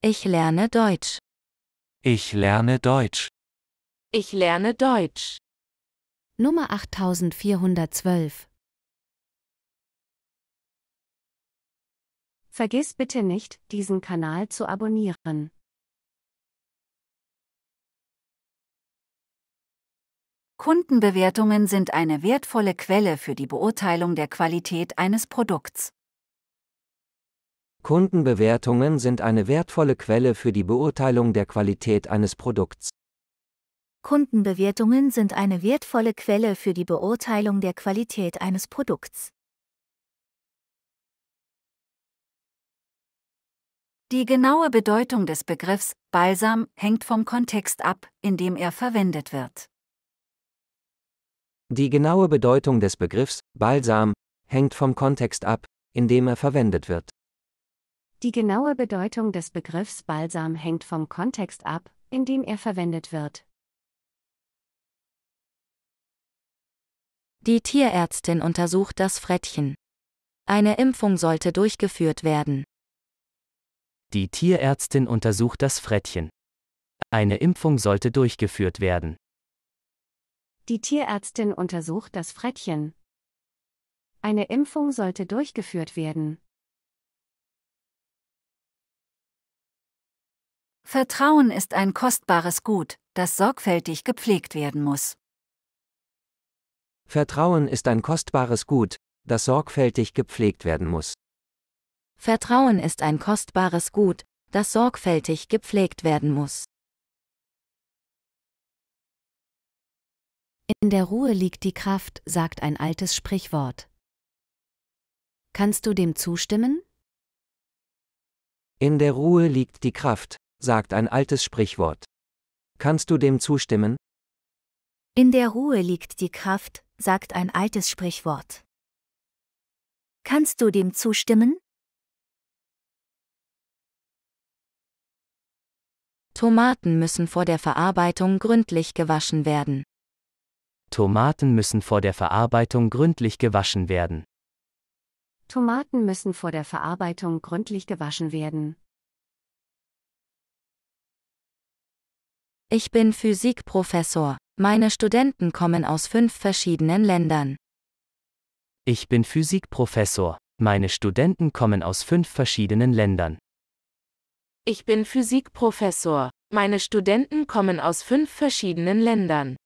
Ich lerne Deutsch. Ich lerne Deutsch. Ich lerne Deutsch. Nummer 8412. Vergiss bitte nicht, diesen Kanal zu abonnieren. Kundenbewertungen sind eine wertvolle Quelle für die Beurteilung der Qualität eines Produkts. Kundenbewertungen sind eine wertvolle Quelle für die Beurteilung der Qualität eines Produkts. Kundenbewertungen sind eine wertvolle Quelle für die Beurteilung der Qualität eines Produkts. Die genaue Bedeutung des Begriffs Balsam hängt vom Kontext ab, in dem er verwendet wird. Die genaue Bedeutung des Begriffs Balsam hängt vom Kontext ab, in dem er verwendet wird. Die genaue Bedeutung des Begriffs Balsam hängt vom Kontext ab, in dem er verwendet wird. Die Tierärztin untersucht das Frettchen. Eine Impfung sollte durchgeführt werden. Die Tierärztin untersucht das Frettchen. Eine Impfung sollte durchgeführt werden. Die Tierärztin untersucht das Frettchen. Eine Impfung sollte durchgeführt werden. Vertrauen ist ein kostbares Gut, das sorgfältig gepflegt werden muss. Vertrauen ist ein kostbares Gut, das sorgfältig gepflegt werden muss. Vertrauen ist ein kostbares Gut, das sorgfältig gepflegt werden muss. In der Ruhe liegt die Kraft, sagt ein altes Sprichwort. Kannst du dem zustimmen? In der Ruhe liegt die Kraft, sagt ein altes Sprichwort. Kannst du dem zustimmen? In der Ruhe liegt die Kraft, sagt ein altes Sprichwort. Kannst du dem zustimmen? Tomaten müssen vor der Verarbeitung gründlich gewaschen werden. Tomaten müssen vor der Verarbeitung gründlich gewaschen werden. Tomaten müssen vor der Verarbeitung gründlich gewaschen werden. Ich bin Physikprofessor. Meine Studenten kommen aus fünf verschiedenen Ländern. Ich bin Physikprofessor. Meine Studenten kommen aus fünf verschiedenen Ländern. Ich bin Physikprofessor. Meine Studenten kommen aus fünf verschiedenen Ländern.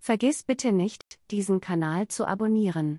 Vergiss bitte nicht, diesen Kanal zu abonnieren.